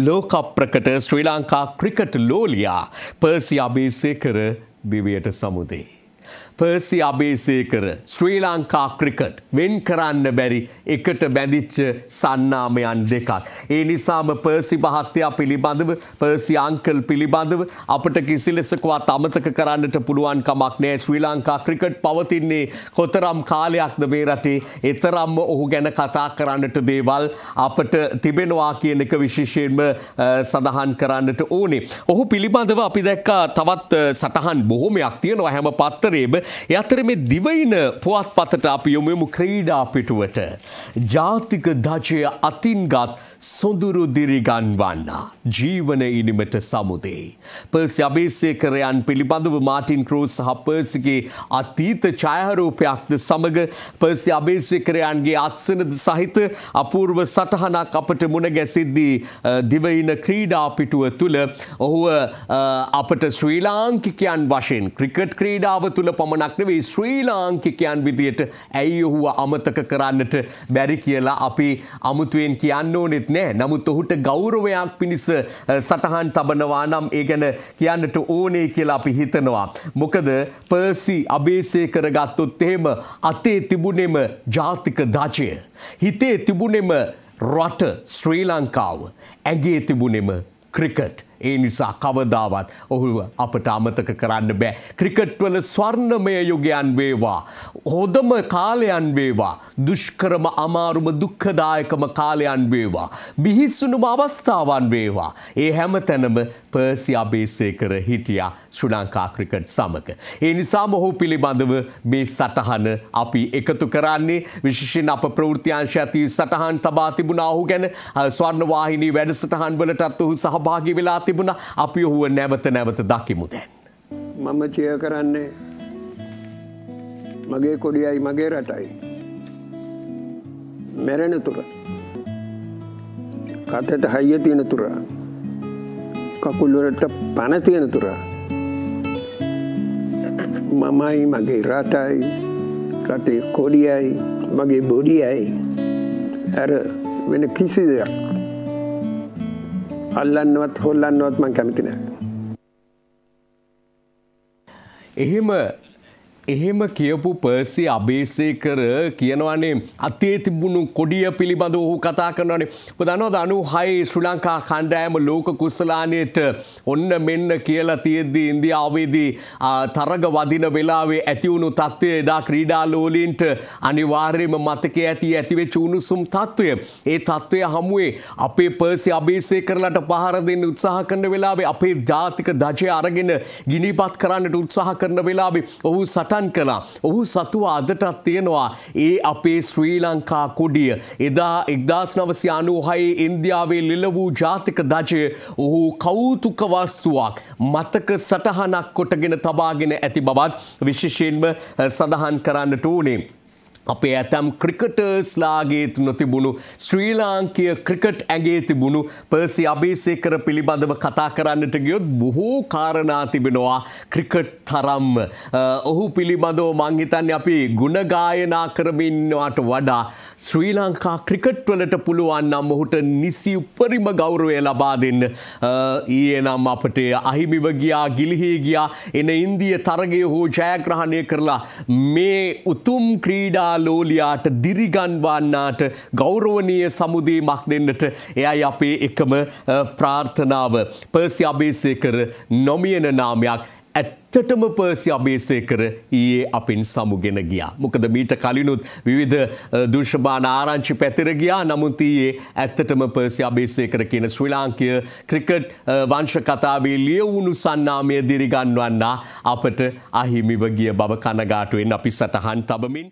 ලෝකප්‍රකට Sri Lanka cricket ලෝලියා පර්සි අභිසේකර දිවයට සමුදේ. පර්සි අභේසේකර ශ්‍රී ලංකා ක්‍රිකට් වෙන් කරන්න බැරි එකට බැඳිච්ච සන්නාමයන් දෙකක්. ඒ නිසාම පර්සි මහත්තයා පිළිබඳව පර්සි අංකල් පිළිබඳව අපට කිසිලෙසකවත් අමතක කරන්නට පුළුවන් කමක් නෑ ශ්‍රී ලංකා ක්‍රිකට් පවතින්නේ කොතරම් කාලයක්ද මේ රටේ එතරම්ම ඔහු ගැන කතා කරන්නට දේවල් අපට තිබෙනවා කියන එක විශේෂයෙන්ම සඳහන් කරන්නට ඕනේ. ඔහු පිළිබඳව අපි දැක්කා තවත් සටහන් බොහොමයක් තියෙනවා හැම පත්තරේම ඒ අතර මේ දිවයින පුවත්පතට අපි යොමුමු ක්‍රීඩා පිටුවට. ජාතික දජය අතින්ගත් සොඳුරු දිරිගන් වන්නා. ජීවන ඉනිමට සමුදේ. පර්සි අභේසේකරයන් පිළිබඳව මාටින් ක්‍රෝස් සහ පර්සිගේ අතීත ඡායරූපයක්ද සමග පර්සි අභේසේකරයන්ගේ අත්සනද සහිත අපූර්ව සටහනක් අපට මුණ ගැසිද්දී දිවයින ක්‍රීඩා පිටුව තුළ ඔහුව අපට ශ්‍රී ලාංකිකයන් වශයෙන් ක්‍රිකට් ක්‍රීඩාව තුළ පම පමණක් නෙවෙයි ශ්‍රී ලාංකිකයන් විදියට ඇයි ඔහුව අමතක කරන්නට බැරි කියලා අපි අමුතුවෙන් කියන්න ඕනෙත් නෑ. නමුත් ඔහුට ගෞරවයක් පිණිස සටහන් තබනවා නම් ඒ ගැන කියන්නට ඕනේ කියලා අපි හිතනවා. මොකද පර්සි අභේසය කරගත්තොත් එහෙම අතේ තිබුණෙම ජාතික දජය. හිතේ තිබුණෙම රට ශ්‍රී ලංකාව ඇගේ තිබුණෙම ක්‍රිකට්. ඒ නිසා කවදාවත් ඔහුව අපට අමතක කරන්න බෑ. ක්‍රිකට්වල ස්වර්ණමය යුගයන් වේවා. හොදම කාලයන් වේවා. දුෂ්කරම අමාරුම දුක්ඛදායකම කාලයන් වේවා. බිහිස්සුණුම අවස්ථාවන් වේවා. ඒ හැම තැනම පර්සි අබේසේකර හිටියා ශ්‍රලංකා ක්‍රිකට් සමග. ඒ නිසා මොහු පිළිබඳව මේ සටහන අපි එකතු කරන්නේ විශෂෙන් අප ප්‍රෘතියංශ ඇති සටහන් තබා තිබුණ ඔහු ගැන ස්වර්ණවාහිනී වැඩසටහන් වලටත් ඔහු සහභාගි වෙලා තිබුණ අපි ඔහුව නැවත නැවත දකිමු දැන්. මම චය කරන්නේ මගේ කොඩියයි මගේ රටයි. මැරෙන තුර කටට හයිය තියෙන තුර කකුල්ලට පණ තියෙන තුර මමයි මගේ රටයි රටේ කොඩියයි මගේ බොඩියයි ඇර වෙන කිසි දෙයක් අල්ලන්නවත් හොල්ලන්නවත් මං කැමති නෑ. එහෙම එහෙම කියපු පර්සි අභේසේකර කියනවනේ අතේ තිබුණු කොඩිය පිළිබඳ ඔහු කතා කරනවනේ. දනොද අනු හයි ශ්‍රී ලංකා කණ්ඩෑම ලෝක කුස්සලානයට ඔන්න මෙන්න කියලා තියෙද්දී ඉන්දියාවේදී තරග වදින වෙලාවේ ඇතිවුණු තත්ත්වය එදා ක්‍රීඩා ලෝලින්ට අනිවාර්යම මතක ඇති ඇතිවෙච්ච උණුසුම් තත්ත්වය. ඒ තත්ත්වය හමුවේ අපේ පර්සි අභේසේකරලට පහර දෙන්න උත්සාහ කරන වෙලාවේ අපේ ජාතික දජය අරගෙන ගිනිපත් කරන්නට උත්සාහ කරන වෙලාවේ ඔහු සට සටන් කළා. ඔහු සතුව අදටත් තියෙනවා ඒ අපේ ශ්‍රී ලංකා කොඩිය. එදා එක්දස් නවසියානුහයි ඉන්දියාවේ ලිල වූ ජාතික දජය ඔහු කෞතුක වස්තුවක් මතක සටහනක් කොටගෙන තබාගෙන ඇති බවත් විශේෂයෙන්ම සඳහන් කරන්නට ඕනේ. අපේ ඇතම් ක්‍රිකටර්ස්ලාගේත් නොතිබුණු ශ්‍රී ලාංකය ක්‍රිකට් ඇගේ තිබුණු පර්සි අභිසේකර පිළිබඳව කතා කරන්නට ගියොත් බොහෝ කාරණා තිබෙනවා ක්‍රිකට් තරම් ඔහු පිළිබඳව මංහිතන් අපි ගුණගායනා කරමින්නවාට වඩා ශ්‍රී ලංකා ක්‍රිකට්වලට පුළුවන් නම් ඔහුට නිසි උපරිම ගෞරවය ලබා දෙන්න ඊයේ නම් අපට අහිමිව ගියා ගිලිහි ගියා එන ඉන්දිය තරගය හෝ ජයග්‍රහණය කරලා මේ උතුම් ක්‍රීඩා ලෝලියාට දිරිගන්වන්නාට ගෞරවනීය සමුදීමක් දෙන්නට එයයි අපේ එකම ප්‍රාර්ථනාව. පර්සි අභේසේකර නොමියන නාමයක් ඇත් ඇත්තටම පර්සි අභේසේකර ඊයේ අපින් සමුගෙන ගියා. මොකද මීට කලිනුත් විවිධ දෘෂභාන ආරංචි පැතිර ගියා නමුත් ඊයේ ඇත්තටම පර්සි අභේසේකර කියන ශ්‍රී ලාංකීය ක්‍රිකට් වංශ කතාවේ ලියවුණු සන්නාමය දිරිගන්වන්නා අපට අහිමිව ගිය බව කනගාටුවෙන් අපි සටහන් තබමින්